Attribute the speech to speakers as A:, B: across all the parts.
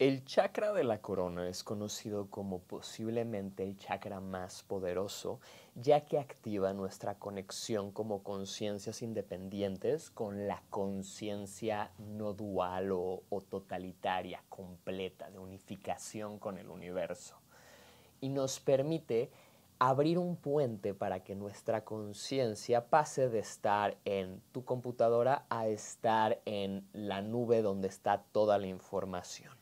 A: El chakra de la corona es conocido como posiblemente el chakra más poderoso, ya que activa nuestra conexión como conciencias independientes con la conciencia no dual o, totalitaria, completa, de unificación con el universo. Y nos permite abrir un puente para que nuestra conciencia pase de estar en tu computadora a estar en la nube donde está toda la información.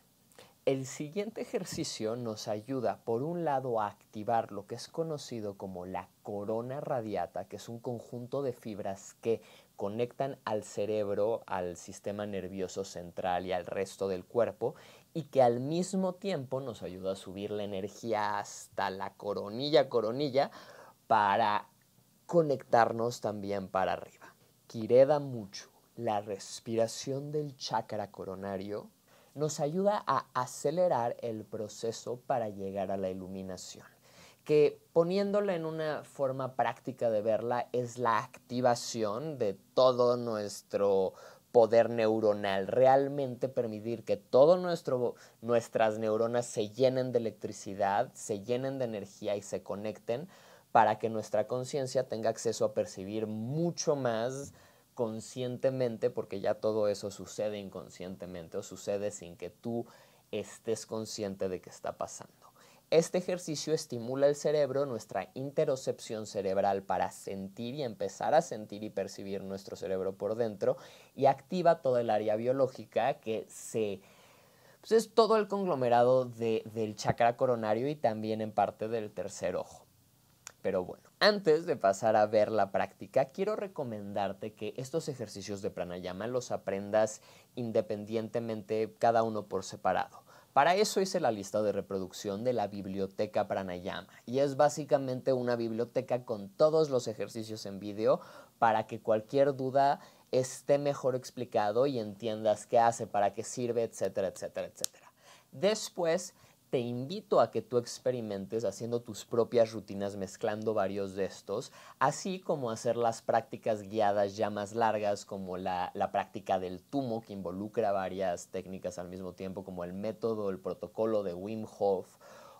A: El siguiente ejercicio nos ayuda, por un lado, a activar lo que es conocido como la corona radiata, que es un conjunto de fibras que conectan al cerebro, al sistema nervioso central y al resto del cuerpo, y que al mismo tiempo nos ayuda a subir la energía hasta la coronilla, coronilla, para conectarnos también para arriba. Quireda mucho, la respiración del chakra coronario nos ayuda a acelerar el proceso para llegar a la iluminación, que poniéndola en una forma práctica de verla es la activación de todo nuestro poder neuronal, realmente permitir que todas nuestras neuronas se llenen de electricidad, se llenen de energía y se conecten para que nuestra conciencia tenga acceso a percibir mucho más conscientemente, porque ya todo eso sucede inconscientemente o sucede sin que tú estés consciente de que está pasando. Este ejercicio estimula el cerebro, nuestra interocepción cerebral para sentir y empezar a sentir y percibir nuestro cerebro por dentro y activa toda el área biológica que se... Pues, es todo el conglomerado del chakra coronario y también en parte del tercer ojo. Pero bueno, antes de pasar a ver la práctica, quiero recomendarte que estos ejercicios de pranayama los aprendas independientemente, cada uno por separado. Para eso hice la lista de reproducción de la biblioteca pranayama y es básicamente una biblioteca con todos los ejercicios en vídeo para que cualquier duda esté mejor explicado y entiendas qué hace, para qué sirve, etcétera, etcétera, etcétera. Después te invito a que tú experimentes haciendo tus propias rutinas mezclando varios de estos, así como hacer las prácticas guiadas ya más largas como la, práctica del tumo que involucra varias técnicas al mismo tiempo como el método, el protocolo de Wim Hof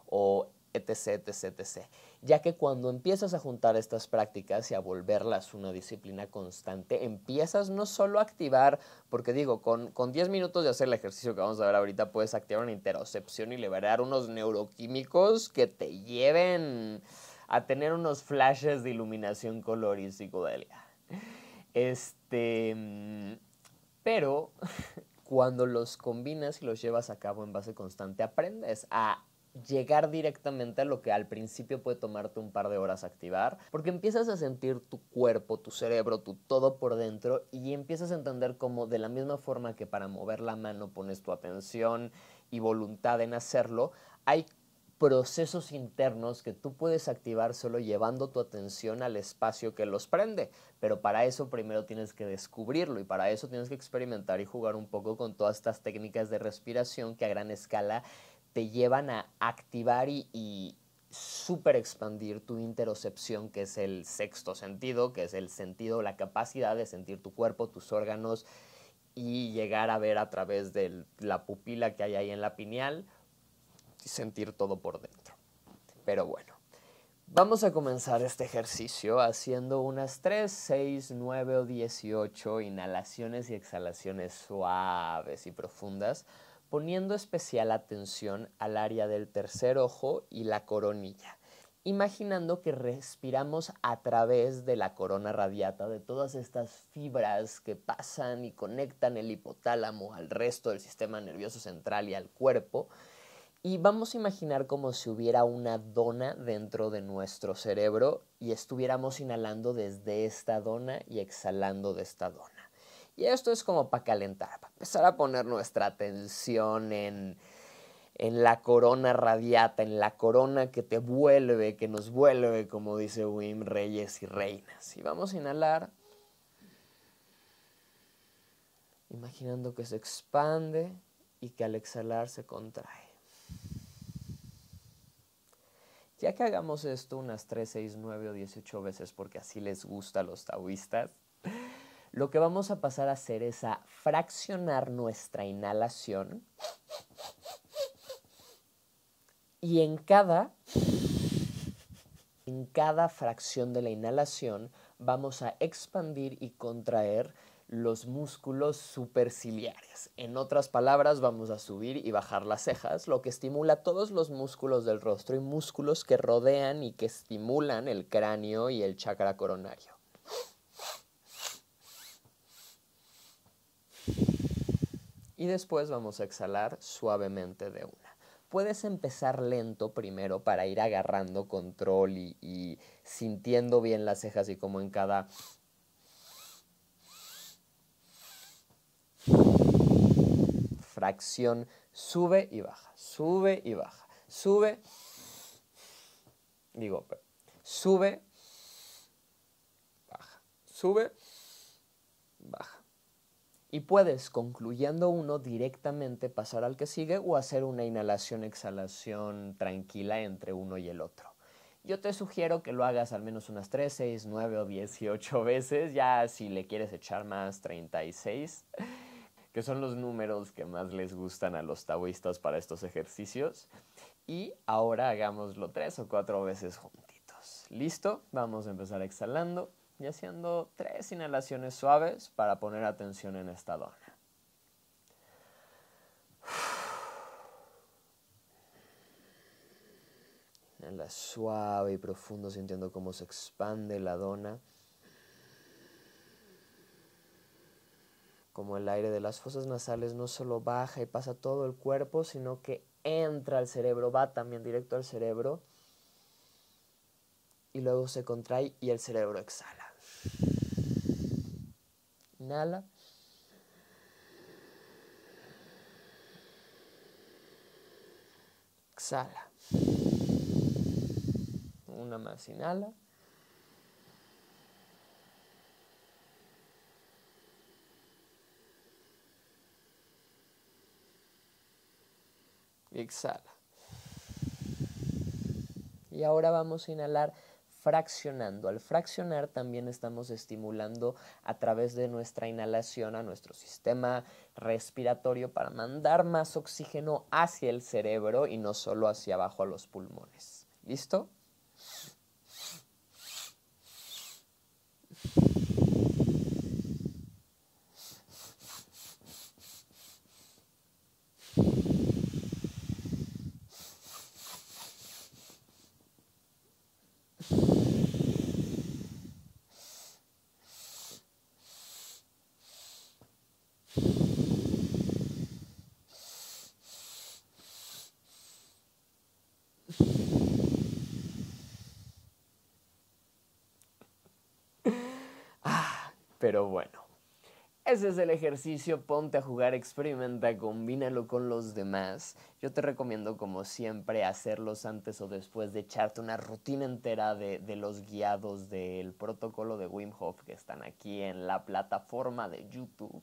A: o etc, etc, etc. Ya que cuando empiezas a juntar estas prácticas y a volverlas una disciplina constante, empiezas no solo a activar, porque digo, con, 10 minutos de hacer el ejercicio que vamos a ver ahorita, puedes activar una interocepción y liberar unos neuroquímicos que te lleven a tener unos flashes de iluminación, color y psicodelia. Este, pero cuando los combinas y los llevas a cabo en base constante, aprendes a llegar directamente a lo que al principio puede tomarte un par de horas activar, porque empiezas a sentir tu cuerpo, tu cerebro, tu todo por dentro y empiezas a entender cómo de la misma forma que para mover la mano pones tu atención y voluntad en hacerlo, hay procesos internos que tú puedes activar solo llevando tu atención al espacio que los prende, pero para eso primero tienes que descubrirlo y para eso tienes que experimentar y jugar un poco con todas estas técnicas de respiración que a gran escala te llevan a activar y, y super expandir tu interocepción, que es el sexto sentido, que es el sentido, la capacidad de sentir tu cuerpo, tus órganos y llegar a ver a través de la pupila que hay ahí en la pineal y sentir todo por dentro. Pero bueno, vamos a comenzar este ejercicio haciendo unas 3, 6, 9 o 18 inhalaciones y exhalaciones suaves y profundas poniendo especial atención al área del tercer ojo y la coronilla, imaginando que respiramos a través de la corona radiata, de todas estas fibras que pasan y conectan el hipotálamo al resto del sistema nervioso central y al cuerpo. Y vamos a imaginar como si hubiera una dona dentro de nuestro cerebro y estuviéramos inhalando desde esta dona y exhalando de esta dona. Y esto es como para calentar, para empezar a poner nuestra atención en, la corona radiata, en la corona que te vuelve, que nos vuelve, como dice Wim, reyes y reinas. Y vamos a inhalar, imaginando que se expande y que al exhalar se contrae. Ya que hagamos esto unas 3, 6, 9 o 18 veces porque así les gusta a los taoístas, lo que vamos a pasar a hacer es a fraccionar nuestra inhalación y en cada, en cada fracción de la inhalación vamos a expandir y contraer los músculos superciliares. En otras palabras, vamos a subir y bajar las cejas, lo que estimula todos los músculos del rostro y músculos que rodean y que estimulan el cráneo y el chakra coronario. y después vamos a exhalar suavemente de una. Puedes empezar lento primero para ir agarrando control y, sintiendo bien las cejas y como en cada fracción sube y baja, sube y baja, sube, digo, sube, baja, sube, baja y puedes, concluyendo uno, directamente pasar al que sigue o hacer una inhalación, exhalación tranquila entre uno y el otro. Yo te sugiero que lo hagas al menos unas 3, 6, 9 o 18 veces, ya si le quieres echar más 36, que son los números que más les gustan a los taoístas para estos ejercicios. Y ahora hagámoslo tres o cuatro veces juntitos. ¿Listo? Vamos a empezar exhalando y haciendo tres inhalaciones suaves para poner atención en esta dona. Inhala suave y profundo sintiendo cómo se expande la dona. Como el aire de las fosas nasales no solo baja y pasa todo el cuerpo, sino que entra al cerebro, va también directo al cerebro y luego se contrae y el cerebro exhala. Inhala. Exhala. Una más, inhala. exhala. Y ahora vamos a inhalar al fraccionar también estamos estimulando a través de nuestra inhalación a nuestro sistema respiratorio para mandar más oxígeno hacia el cerebro y no solo hacia abajo a los pulmones. ¿Listo? Pero bueno, ese es el ejercicio, ponte a jugar, experimenta, combínalo con los demás. Yo te recomiendo como siempre hacerlos antes o después de echarte una rutina entera de, los guiados del protocolo de Wim Hof que están aquí en la plataforma de YouTube.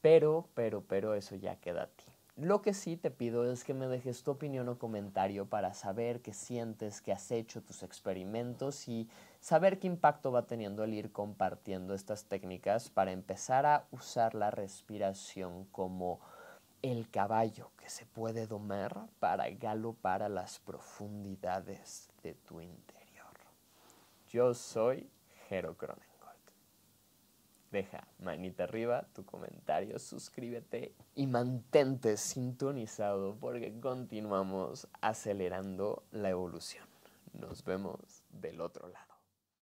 A: Pero, pero, pero eso ya queda a ti. Lo que sí te pido es que me dejes tu opinión o comentario para saber qué sientes, qué has hecho, tus experimentos y saber qué impacto va teniendo el ir compartiendo estas técnicas para empezar a usar la respiración como el caballo que se puede domar para galopar a las profundidades de tu interior. Yo soy Jero Cronen. Deja manita arriba, tu comentario, suscríbete y mantente sintonizado porque continuamos acelerando la evolución. Nos vemos del otro lado.